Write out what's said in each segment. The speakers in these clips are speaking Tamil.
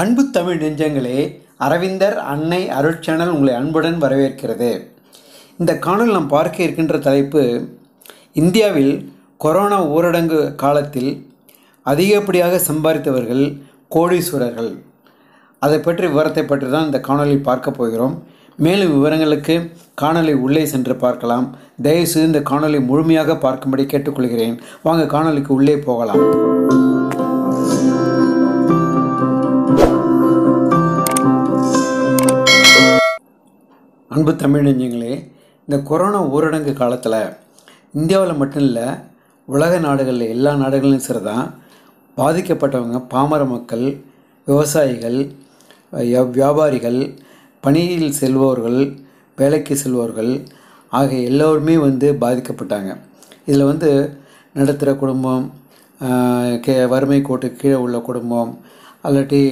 அன்பு தமிழ் நெஞ்சங்களே அரவிந்தர் அன்னை அருள் சேனல் உங்களை அன்புடன் வரவேற்கிறது இந்த காணொலி நாம் பார்க்க இருக்கின்ற தலைப்பு இந்தியாவில் கொரோனா ஊரடங்கு காலத்தில் அதிகப்படியாக சம்பாதித்தவர்கள் கோடீஸ்வரர்கள் அதை பற்றி விவரத்தை பற்றி தான் இந்த காணொலி பார்க்க போகிறோம் மேலும் விவரங்களுக்கு காணொலி உள்ளே சென்று பார்க்கலாம் தயவுசெய்து இந்த காணொலி முழுமையாக பார்க்கும்படி கேட்டுக்கொள்கிறேன் வாங்க காணொலிக்கு உள்ளே போகலாம் அன்பு தமிழ் நெஞ்சுங்களே இந்த கொரோனா ஊரடங்கு காலத்தில் இந்தியாவில் மட்டும் இல்லை உலக நாடுகளில் எல்லா நாடுகளிலும் சரி தான் பாதிக்கப்பட்டவங்க பாமர மக்கள் விவசாயிகள் வியாபாரிகள் பணியில் செல்பவர்கள் வேலைக்கு செல்பவர்கள் ஆகிய எல்லோருமே வந்து பாதிக்கப்பட்டாங்க இதில் வந்து நடுத்தர குடும்பம் கே வறுமை கோட்டு கீழே உள்ள குடும்பம் அல்லாட்டி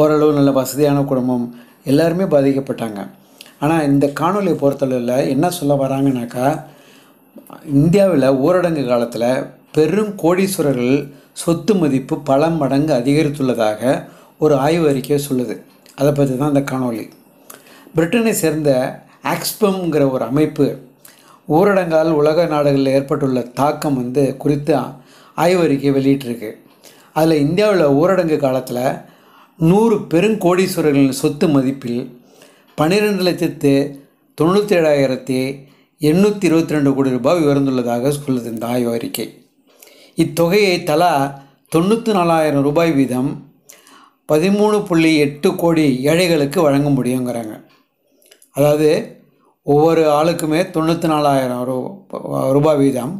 ஓரளவு நல்ல வசதியான குடும்பம் எல்லாருமே பாதிக்கப்பட்டாங்க ஆனால் இந்த காணொலியை பொறுத்தளவில் என்ன சொல்ல வராங்கனாக்கா இந்தியாவில் ஊரடங்கு காலத்தில் பெரும் கோடீஸ்வரர்கள் சொத்து மதிப்பு பல மடங்கு அதிகரித்துள்ளதாக ஒரு ஆய்வு அறிக்கை சொல்லுது அதை பற்றி தான் இந்த காணொலி பிரிட்டனை சேர்ந்த ஆக்ஸ்பம்ங்கிற ஒரு அமைப்பு ஊரடங்கால் உலக நாடுகளில் ஏற்பட்டுள்ள தாக்கம் வந்து குறித்து ஆய்வறிக்கை வெளியிட்டிருக்கு அதில் இந்தியாவில் ஊரடங்கு காலத்தில் நூறு பெருங்கோடீஸ்வரர்களின் சொத்து மதிப்பில் பன்னிரெண்டு லட்சத்து தொண்ணூற்றி ஏழாயிரத்தி எண்ணூற்றி இருபத்தி ரெண்டு கோடி ரூபாய் உயர்ந்துள்ளதாக சொல்லுது இந்த ஆய்வு அறிக்கை இத்தொகையை தலா தொண்ணூற்றி நாலாயிரம் ரூபாய் வீதம் பதிமூணு புள்ளி எட்டு கோடி ஏழைகளுக்கு வழங்க முடியுங்கிறாங்க அதாவது ஒவ்வொரு ஆளுக்குமே தொண்ணூற்றி நாலாயிரம் ரூ ரூபாய் வீதம்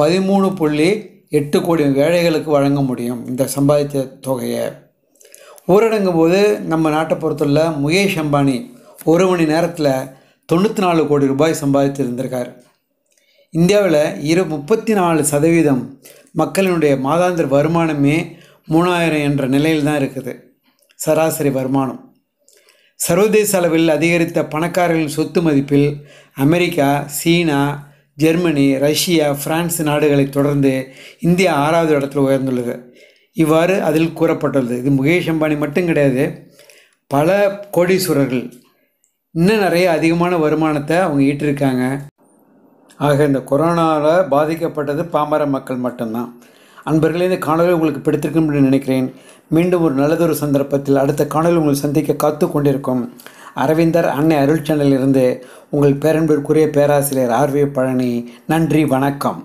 பதிமூணு புள்ளி எட்டு கோடி ஏழைகளுக்கு வழங்க முடியும் இந்த சம்பாதித்த தொகையை ஊரடங்கும் போது நம்ம நாட்டை பொறுத்துள்ள முகேஷ் அம்பானி ஒரு மணி நேரத்தில் தொண்ணூற்றி நாலு கோடி ரூபாய் சம்பாதித்து இருந்திருக்கார் இந்தியாவில் இரு முப்பத்தி நாலு சதவீதம் மக்களினுடைய மாதாந்திர வருமானமே மூணாயிரம் என்ற நிலையில் தான் இருக்குது சராசரி வருமானம் சர்வதேச அளவில் அதிகரித்த பணக்காரர்களின் சொத்து மதிப்பில் America China Germany Russia France நாடுகளை தொடர்ந்து இந்தியா ஆறாவது இடத்தில் உயர்ந்துள்ளது இவ்வாறு அதில் கூறப்பட்டுள்ளது இது முகேஷ் அம்பானி மட்டும் கிடையாது பல கோடீஸ்வரர்கள் இன்னும் நிறைய அதிகமான வருமானத்தை அவங்க ஈட்டிருக்காங்க ஆக இந்த கொரோனாவில் பாதிக்கப்பட்டது பாமர மக்கள் மட்டும்தான் அன்பர்களே இந்த காணொலி உங்களுக்கு பிடித்திருக்கும் என்று நினைக்கிறேன் மீண்டும் ஒரு நல்லதொரு சந்தர்ப்பத்தில் அடுத்த காணொலி உங்களை சந்திக்க காத்து கொண்டிருக்கும் அரவிந்தர் அன்னை அருள் சேனலிலிருந்து உங்கள் பேரன்பிற்குரிய பேராசிரியர் ஆர்வி பழனி நன்றி வணக்கம்